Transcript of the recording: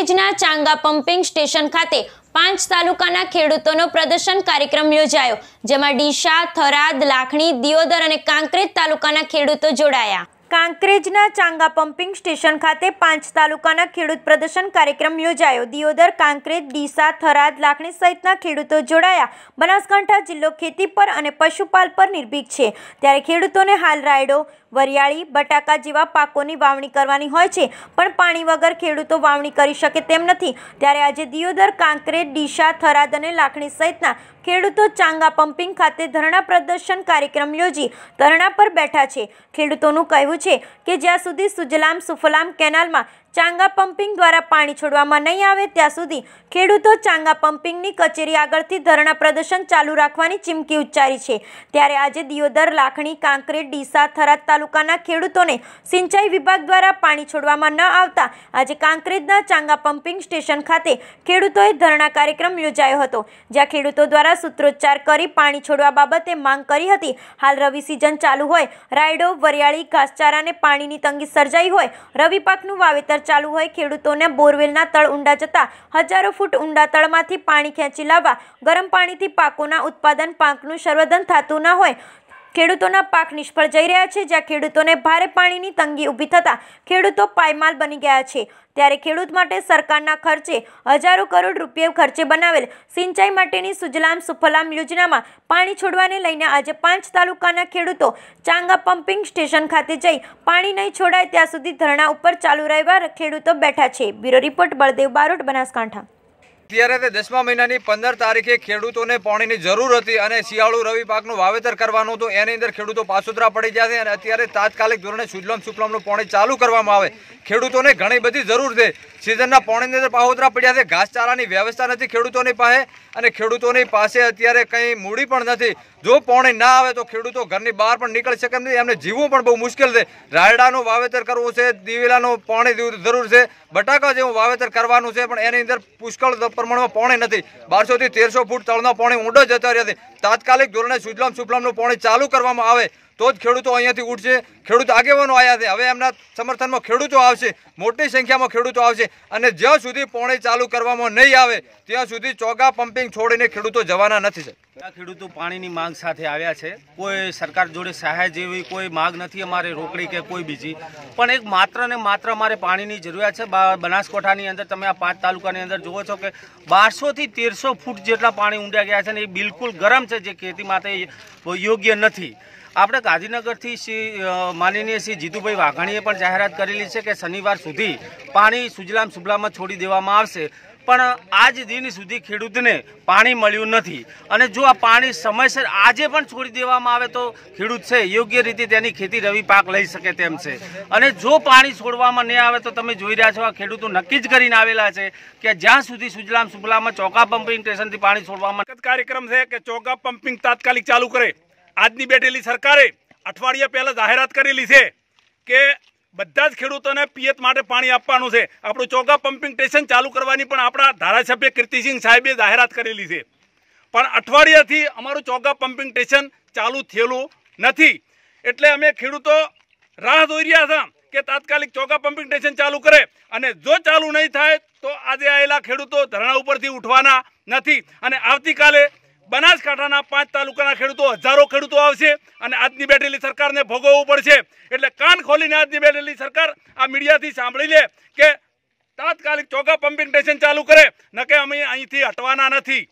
ભેજના Changa pumping station ખાતે પાંચ તાલુકાના ખેડૂતોનો પ્રદર્શન કાર્યક્રમ યોજાયો જેમાં ડીસા થરાદ લાખણી દિયોદર અને કાંકરેજ તાલુકાના ખેડૂતો જોડાયા કાંકરેજના ચાંગા પંપિંગ સ્ટેશન ખાતે પાંચ તાલુકાના ખેડૂત પ્રદર્શન કાર્યક્રમ યોજાયો દિયોદર કાંકરેજ ડીસા થરાદ લાખણી સહિતના ખેડૂતો જોડાયા બનાસકાંઠા જિલ્લો ખેતી પર અને પશુપાલ પર નિર્ભીક છે ત્યારે ખેડૂતોને હાલ રાયડો વરિયાળી બટાકા જેવા પાકોની વાવણી કરવાની હોય છે પણ પાણી વગર ખેડૂતો વાવણી કરી શકે તેમ નથી ત્યારે આજે દિયોદર કાંકરેજ ડીસા થરાદ અને લાખણી સહિતના ખેડૂતો ચાંગા પંપિંગ ખાતે ધરણા પ્રદર્શન કાર્યક્રમ યોજી ધરણા પર બેઠા છે ખેડૂતોનું કહેવું છે કે જ્યાં સુધી સુજલામ સુફલામ કેનાલમાં ચાંગા પમ્પિંગ દ્વારા પાણી છોડવામાં નહીં આવે ત્યાં સુધી ખેડૂતો ચાંગા પમ્પિંગની કચેરી આગળથી ધરણા પ્રદર્શન ચાલુ રાખવાની ચીમકી ઉચ્ચારી છે ત્યારે આજે દિયોદર લાખણી કાંકરેજ ડીસા થરાદ તાલુકાના ખેડૂતોને સિંચાઈ વિભાગ દ્વારા પાણી છોડવામાં ન આવતા આજે કાંકરેજના ચાંગા પંપિંગ સ્ટેશન ખાતે ખેડૂતોએ ધરણા કાર્યક્રમ યોજાયો હતો જ્યાં ખેડૂતો દ્વારા સૂત્રોચ્ચાર કરી પાણી છોડવા બાબતે માંગ કરી હતી હાલ રવિ સિઝન ચાલુ હોય રાયડો વરિયાળી ઘાસચારા કારણે પાણીની તંગી સર્જાઈ હોય રવિ પાકનું વાવેતર ચાલુ હોય ખેડૂતોને બોરવેલના તળ ઊંડા જતા હજારો ફૂટ ઊંડા તળમાંથી પાણી ખેંચી લાવવા ગરમ પાણીથી પાકોના ઉત્પાદન પાકનું સર્વધન થતું ના હોય ખેડૂતોના પાક નિષ્ફળ જઈ રહ્યા છે જ્યાં ખેડૂતોને ભારે પાણીની તંગી ઊભી થતાં ખેડૂતો પાયમાલ બની ગયા છે ત્યારે ખેડૂત માટે સરકારના ખર્ચે હજારો કરોડ રૂપિયા ખર્ચે બનાવેલ સિંચાઈ માટેની સુજલામ સુફલામ યોજનામાં પાણી છોડવાને લઈને આજે પાંચ તાલુકાના ખેડૂતો ચાંગા પમ્પિંગ સ્ટેશન ખાતે જઈ પાણી નહીં છોડાય ત્યાં સુધી ધરણા ઉપર ચાલુ રહેવા ખેડૂતો બેઠા છે બ્યુરો રિપોર્ટ બળદેવ બારોટ બનાસકાંઠા અત્યારે તે દસમા મહિનાની પંદર તારીખે ખેડૂતોને પાણીની જરૂર હતી અને શિયાળુ રવિ પાકનું વાવેતર કરવાનું હતું એની અંદર ખેડૂતો પાસોતરા પડી ગયા છે અને અત્યારે તાત્કાલિક ધોરણે સુજલમ સુફલમનું પાણી ચાલુ કરવામાં આવે ખેડૂતોને ઘણી બધી જરૂર છે સિઝનના પોણીની અંદર પાહોતરા પડ્યા છે ઘાસચારાની વ્યવસ્થા નથી ખેડૂતોની પાસે અને ખેડૂતોની પાસે અત્યારે કંઈ મૂડી પણ નથી જો પોણી ના આવે તો ખેડૂતો ઘરની બહાર પણ નીકળી શકે નથી એમને જીવવું પણ બહુ મુશ્કેલ છે રાયડાનું વાવેતર કરવું છે દિવેલાનું પાણી જરૂર છે બટાકા જેવું વાવેતર કરવાનું છે પણ એની અંદર પુષ્કળ પ્રમાણમાં પાણી નથી બારસોથી તેરસો ફૂટ તળના પાણી ઊંડો જતા રહ્યા છે તાત્કાલિક ધોરણે સુજલામ સુફલામનું પોણી ચાલુ કરવામાં આવે તો જ ખેડૂતો અહીંયાથી ઉઠશે ખેડૂત આગેવાનો આવ્યા છે હવે એમના સમર્થનમાં ખેડૂતો આવશે આવશે મોટી સંખ્યામાં ખેડૂતો આવશે અને જ્યાં સુધી પોણી ચાલુ કરવામાં નહીં આવે ત્યાં સુધી ચોગા પંપિંગ છોડીને ખેડૂતો જવાના નથી સાહેબ ખેડૂતો પાણીની માંગ સાથે આવ્યા છે કોઈ સરકાર જોડે સહાય જેવી કોઈ માંગ નથી અમારે રોકડી કે કોઈ બીજી પણ એક માત્ર ને માત્ર અમારે પાણીની જરૂરિયાત છે બનાસકોઠાની અંદર તમે આ પાંચ તાલુકાની અંદર જુઓ છો કે બારસોથી તેરસો ફૂટ જેટલા પાણી ઊંડા ગયા છે ને એ બિલકુલ ગરમ છે જે ખેતી માટે યોગ્ય નથી આપણે ગાંધીનગરથી શ્રી માનનીય શ્રી જીતુભાઈ વાઘાણીએ પણ જાહેરાત કરેલી છે કે શનિવાર સુધી પાણી સુજલામ સુભલામાં છોડી દેવામાં આવશે પણ આજ દિન સુધી ખેડૂતને પાણી મળ્યું નથી અને જો આ પાણી સમયસર આજે પણ છોડી દેવામાં આવે તો ખેડૂત છે યોગ્ય રીતે તેની ખેતી રવિ પાક લઈ શકે તેમ છે અને જો પાણી છોડવામાં નહીં આવે તો તમે જોઈ રહ્યા છો આ ખેડૂતો નક્કી જ કરીને આવેલા છે કે જ્યાં સુધી સુજલામ સુબલામાં ચોકા પંપિંગ સ્ટેશનથી પાણી છોડવામાં કાર્યક્રમ છે કે ચોકા પંપિંગ તાત્કાલિક ચાલુ કરે આજની બેઠેલી સરકારે અઠવાડિયા પહેલાં જાહેરાત કરેલી છે કે બધા જ ખેડૂતોને પિયત માટે પાણી આપવાનું છે આપણું ચોગા પમ્પિંગ સ્ટેશન ચાલુ કરવાની પણ આપણા ધારાસભ્ય કીર્તિસિંહ સાહેબે જાહેરાત કરેલી છે પણ અઠવાડિયાથી અમારું ચોગા પમ્પિંગ સ્ટેશન ચાલુ થયેલું નથી એટલે અમે ખેડૂતો રાહ જોઈ રહ્યા હતા કે તાત્કાલિક ચોગા પમ્પિંગ સ્ટેશન ચાલુ કરે અને જો ચાલુ નહીં થાય તો આજે આવેલા ખેડૂતો ધરણા ઉપરથી ઉઠવાના નથી અને આવતીકાલે બનાસકાંઠાના પાંચ તાલુકાના ખેડૂતો હજારો ખેડૂતો આવશે અને આજની બેઠેલી સરકારને ભોગવવું પડશે એટલે કાન ખોલીને આજની બેઠેલી સરકાર આ મીડિયાથી સાંભળી લે કે તાત્કાલિક ચોગા પમ્પિંગ સ્ટેશન ચાલુ કરે નકે અમે અહીંથી હટવાના નથી